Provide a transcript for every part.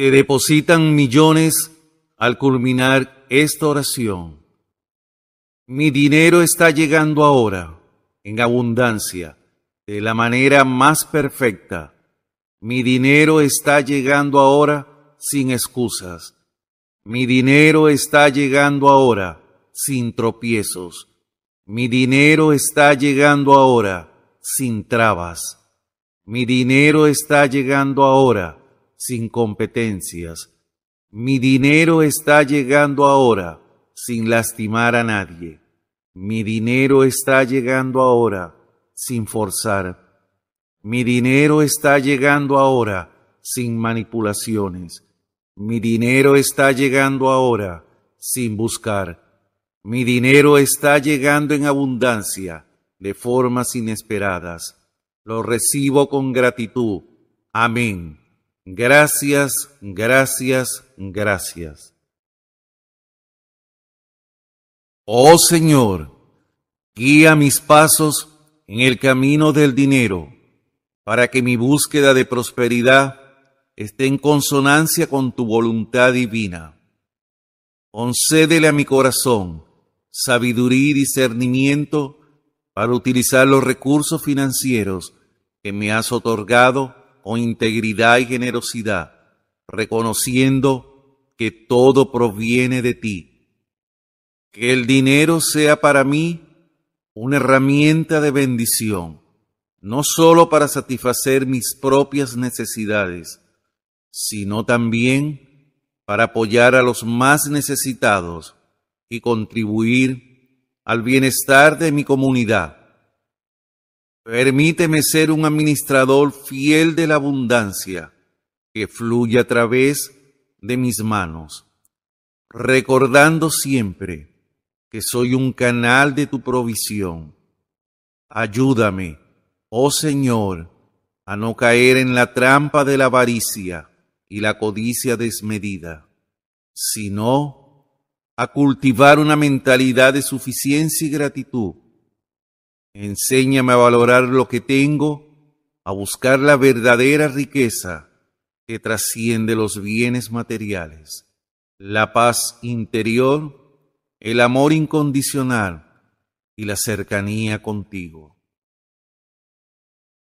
depositan millones al culminar esta oración. Mi dinero está llegando ahora en abundancia, de la manera más perfecta. Mi dinero está llegando ahora sin excusas. Mi dinero está llegando ahora sin tropiezos. Mi dinero está llegando ahora sin trabas. Mi dinero está llegando ahora sin competencias. Mi dinero está llegando ahora, sin lastimar a nadie. Mi dinero está llegando ahora, sin forzar. Mi dinero está llegando ahora, sin manipulaciones. Mi dinero está llegando ahora, sin buscar. Mi dinero está llegando en abundancia, de formas inesperadas. Lo recibo con gratitud. Amén. Gracias, gracias, gracias. Oh Señor, guía mis pasos en el camino del dinero, para que mi búsqueda de prosperidad esté en consonancia con tu voluntad divina. Concédele a mi corazón sabiduría y discernimiento para utilizar los recursos financieros que me has otorgado con integridad y generosidad, reconociendo que todo proviene de ti. Que el dinero sea para mí una herramienta de bendición, no sólo para satisfacer mis propias necesidades, sino también para apoyar a los más necesitados y contribuir al bienestar de mi comunidad Permíteme ser un administrador fiel de la abundancia que fluye a través de mis manos, recordando siempre que soy un canal de tu provisión. Ayúdame, oh Señor, a no caer en la trampa de la avaricia y la codicia desmedida, sino a cultivar una mentalidad de suficiencia y gratitud Enséñame a valorar lo que tengo, a buscar la verdadera riqueza que trasciende los bienes materiales, la paz interior, el amor incondicional y la cercanía contigo.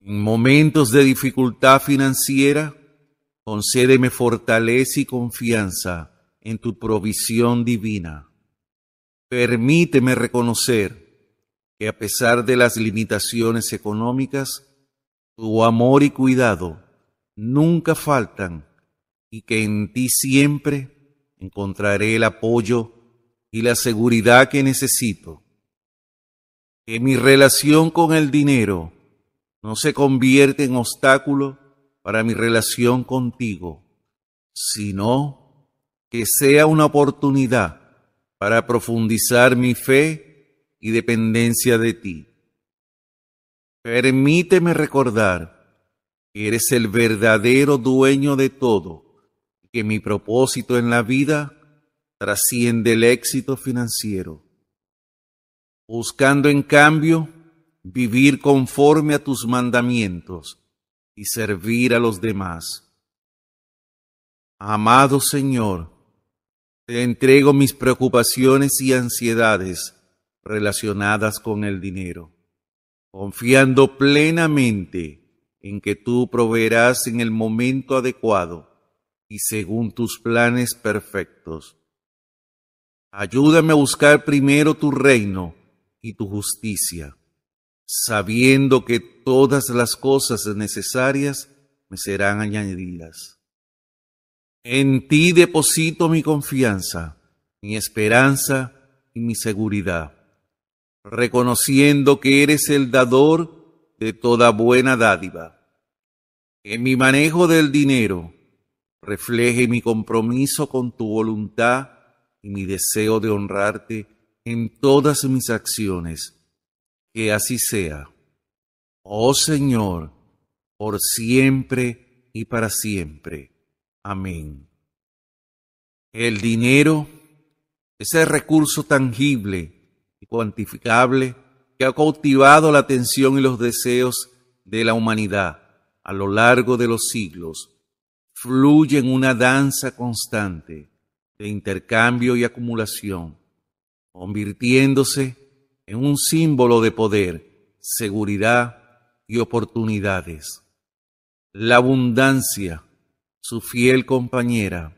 En momentos de dificultad financiera, concédeme fortaleza y confianza en tu provisión divina. Permíteme reconocer que a pesar de las limitaciones económicas, tu amor y cuidado nunca faltan y que en ti siempre encontraré el apoyo y la seguridad que necesito. Que mi relación con el dinero no se convierte en obstáculo para mi relación contigo, sino que sea una oportunidad para profundizar mi fe y dependencia de ti. Permíteme recordar que eres el verdadero dueño de todo y que mi propósito en la vida trasciende el éxito financiero, buscando en cambio vivir conforme a tus mandamientos y servir a los demás. Amado Señor, te entrego mis preocupaciones y ansiedades relacionadas con el dinero, confiando plenamente en que tú proveerás en el momento adecuado y según tus planes perfectos. Ayúdame a buscar primero tu reino y tu justicia, sabiendo que todas las cosas necesarias me serán añadidas. En ti deposito mi confianza, mi esperanza y mi seguridad reconociendo que eres el dador de toda buena dádiva. en mi manejo del dinero refleje mi compromiso con tu voluntad y mi deseo de honrarte en todas mis acciones. Que así sea. Oh Señor, por siempre y para siempre. Amén. El dinero es el recurso tangible cuantificable, que ha cautivado la atención y los deseos de la humanidad a lo largo de los siglos, fluye en una danza constante de intercambio y acumulación, convirtiéndose en un símbolo de poder, seguridad y oportunidades. La abundancia, su fiel compañera,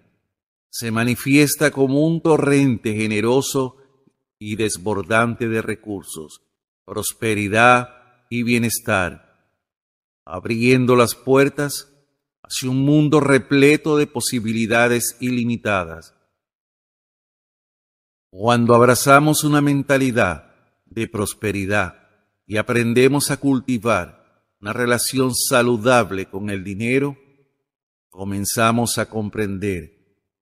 se manifiesta como un torrente generoso y desbordante de recursos, prosperidad y bienestar, abriendo las puertas hacia un mundo repleto de posibilidades ilimitadas. Cuando abrazamos una mentalidad de prosperidad y aprendemos a cultivar una relación saludable con el dinero, comenzamos a comprender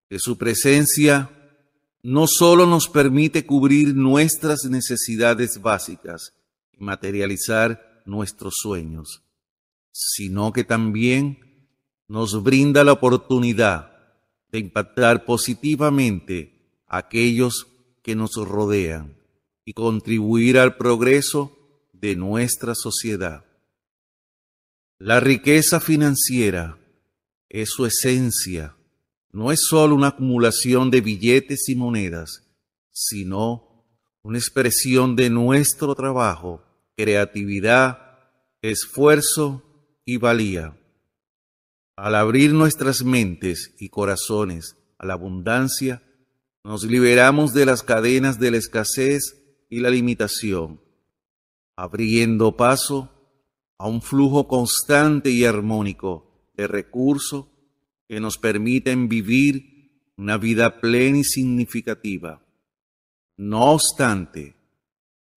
que su presencia no solo nos permite cubrir nuestras necesidades básicas y materializar nuestros sueños, sino que también nos brinda la oportunidad de impactar positivamente a aquellos que nos rodean y contribuir al progreso de nuestra sociedad. La riqueza financiera es su esencia no es solo una acumulación de billetes y monedas, sino una expresión de nuestro trabajo, creatividad, esfuerzo y valía. Al abrir nuestras mentes y corazones a la abundancia, nos liberamos de las cadenas de la escasez y la limitación, abriendo paso a un flujo constante y armónico de recursos que nos permiten vivir una vida plena y significativa. No obstante,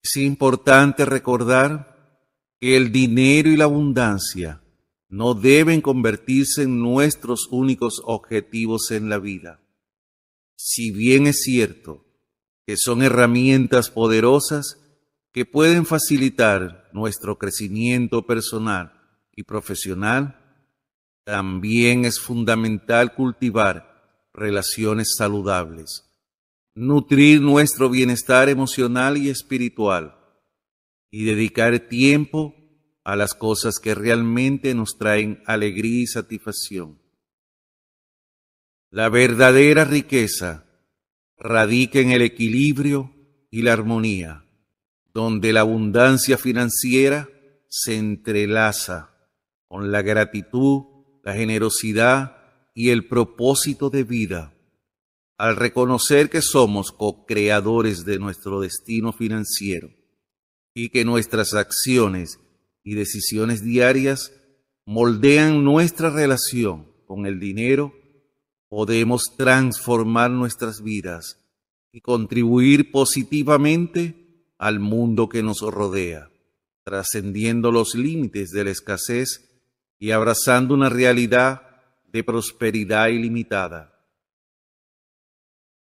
es importante recordar que el dinero y la abundancia no deben convertirse en nuestros únicos objetivos en la vida. Si bien es cierto que son herramientas poderosas que pueden facilitar nuestro crecimiento personal y profesional, también es fundamental cultivar relaciones saludables, nutrir nuestro bienestar emocional y espiritual y dedicar tiempo a las cosas que realmente nos traen alegría y satisfacción. La verdadera riqueza radica en el equilibrio y la armonía, donde la abundancia financiera se entrelaza con la gratitud la generosidad y el propósito de vida. Al reconocer que somos co-creadores de nuestro destino financiero y que nuestras acciones y decisiones diarias moldean nuestra relación con el dinero, podemos transformar nuestras vidas y contribuir positivamente al mundo que nos rodea, trascendiendo los límites de la escasez y abrazando una realidad de prosperidad ilimitada.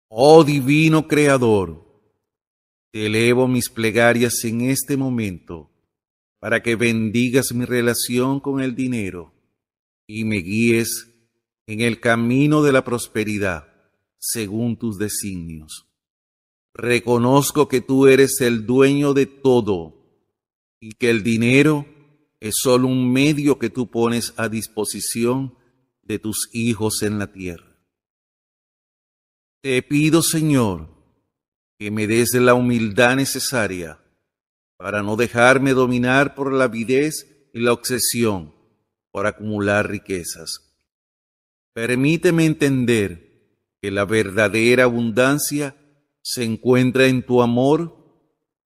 Oh divino Creador, te elevo mis plegarias en este momento para que bendigas mi relación con el dinero y me guíes en el camino de la prosperidad según tus designios. Reconozco que tú eres el dueño de todo y que el dinero es solo un medio que tú pones a disposición de tus hijos en la tierra. Te pido, Señor, que me des la humildad necesaria para no dejarme dominar por la avidez y la obsesión por acumular riquezas. Permíteme entender que la verdadera abundancia se encuentra en tu amor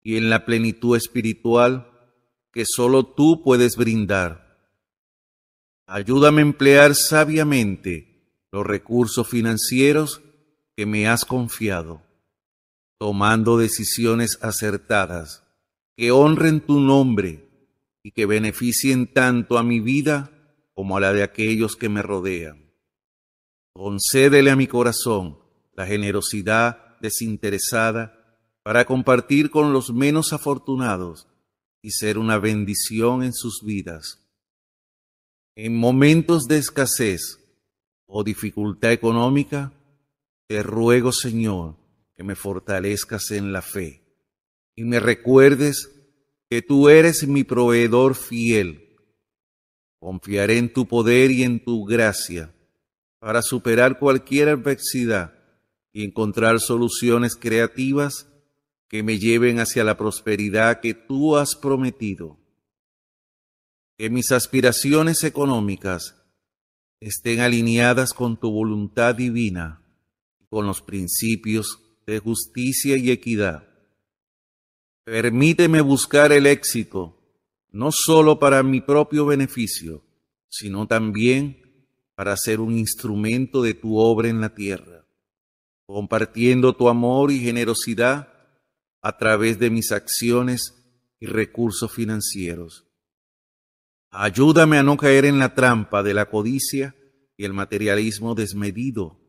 y en la plenitud espiritual que solo tú puedes brindar. Ayúdame a emplear sabiamente los recursos financieros que me has confiado, tomando decisiones acertadas que honren tu nombre y que beneficien tanto a mi vida como a la de aquellos que me rodean. Concédele a mi corazón la generosidad desinteresada para compartir con los menos afortunados y ser una bendición en sus vidas. En momentos de escasez o dificultad económica, te ruego, Señor, que me fortalezcas en la fe y me recuerdes que tú eres mi proveedor fiel. Confiaré en tu poder y en tu gracia para superar cualquier adversidad y encontrar soluciones creativas que me lleven hacia la prosperidad que tú has prometido. Que mis aspiraciones económicas estén alineadas con tu voluntad divina y con los principios de justicia y equidad. Permíteme buscar el éxito, no solo para mi propio beneficio, sino también para ser un instrumento de tu obra en la tierra, compartiendo tu amor y generosidad a través de mis acciones y recursos financieros. Ayúdame a no caer en la trampa de la codicia y el materialismo desmedido,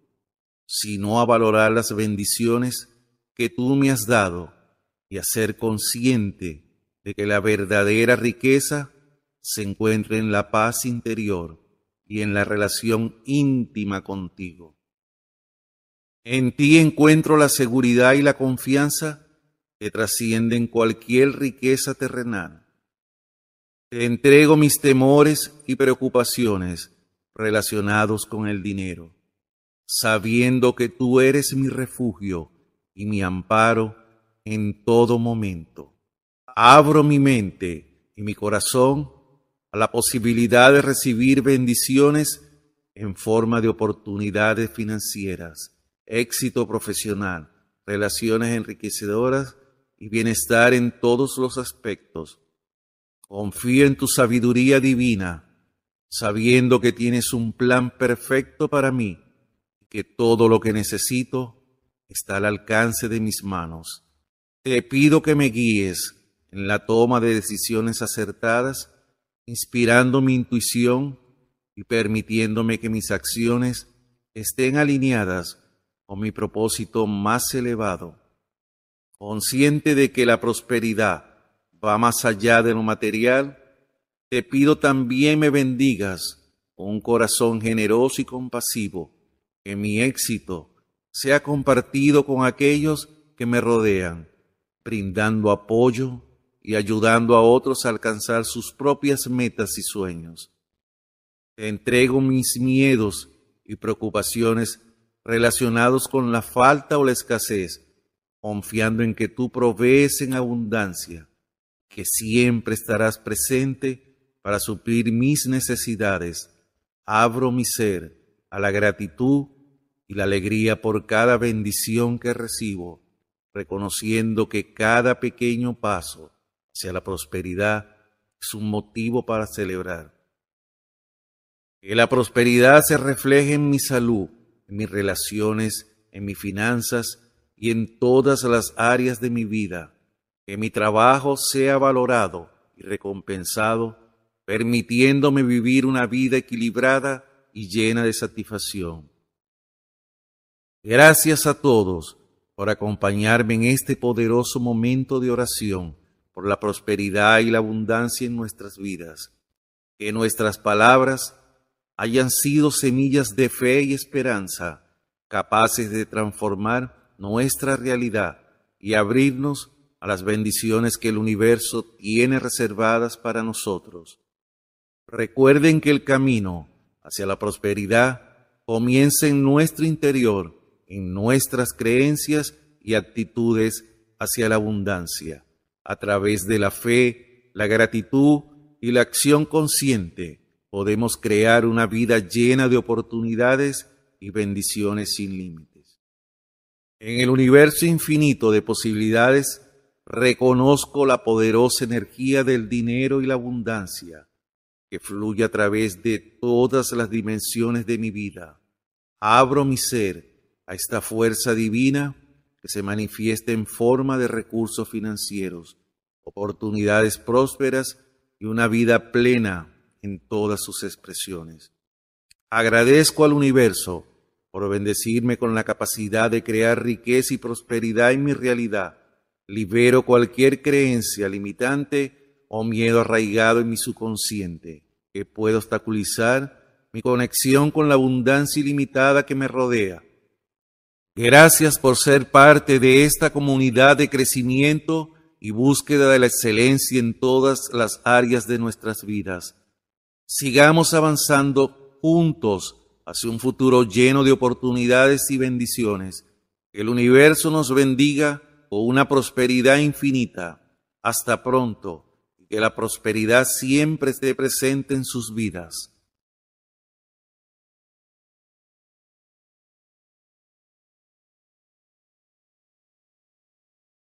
sino a valorar las bendiciones que tú me has dado y a ser consciente de que la verdadera riqueza se encuentra en la paz interior y en la relación íntima contigo. En ti encuentro la seguridad y la confianza que trascienden cualquier riqueza terrenal. Te entrego mis temores y preocupaciones relacionados con el dinero, sabiendo que tú eres mi refugio y mi amparo en todo momento. Abro mi mente y mi corazón a la posibilidad de recibir bendiciones en forma de oportunidades financieras, éxito profesional, relaciones enriquecedoras y bienestar en todos los aspectos. Confío en tu sabiduría divina, sabiendo que tienes un plan perfecto para mí y que todo lo que necesito está al alcance de mis manos. Te pido que me guíes en la toma de decisiones acertadas, inspirando mi intuición y permitiéndome que mis acciones estén alineadas con mi propósito más elevado consciente de que la prosperidad va más allá de lo material, te pido también me bendigas con un corazón generoso y compasivo, que mi éxito sea compartido con aquellos que me rodean, brindando apoyo y ayudando a otros a alcanzar sus propias metas y sueños. Te entrego mis miedos y preocupaciones relacionados con la falta o la escasez confiando en que tú provees en abundancia, que siempre estarás presente para suplir mis necesidades. Abro mi ser a la gratitud y la alegría por cada bendición que recibo, reconociendo que cada pequeño paso hacia la prosperidad es un motivo para celebrar. Que la prosperidad se refleje en mi salud, en mis relaciones, en mis finanzas, y en todas las áreas de mi vida, que mi trabajo sea valorado y recompensado, permitiéndome vivir una vida equilibrada y llena de satisfacción. Gracias a todos por acompañarme en este poderoso momento de oración por la prosperidad y la abundancia en nuestras vidas. Que nuestras palabras hayan sido semillas de fe y esperanza, capaces de transformar nuestra realidad y abrirnos a las bendiciones que el universo tiene reservadas para nosotros. Recuerden que el camino hacia la prosperidad comienza en nuestro interior, en nuestras creencias y actitudes hacia la abundancia, a través de la fe, la gratitud y la acción consciente podemos crear una vida llena de oportunidades y bendiciones sin límites. En el universo infinito de posibilidades, reconozco la poderosa energía del dinero y la abundancia que fluye a través de todas las dimensiones de mi vida. Abro mi ser a esta fuerza divina que se manifiesta en forma de recursos financieros, oportunidades prósperas y una vida plena en todas sus expresiones. Agradezco al universo por bendecirme con la capacidad de crear riqueza y prosperidad en mi realidad. Libero cualquier creencia limitante o miedo arraigado en mi subconsciente que pueda obstaculizar mi conexión con la abundancia ilimitada que me rodea. Gracias por ser parte de esta comunidad de crecimiento y búsqueda de la excelencia en todas las áreas de nuestras vidas. Sigamos avanzando juntos hacia un futuro lleno de oportunidades y bendiciones. Que el universo nos bendiga con una prosperidad infinita. Hasta pronto. y Que la prosperidad siempre esté presente en sus vidas.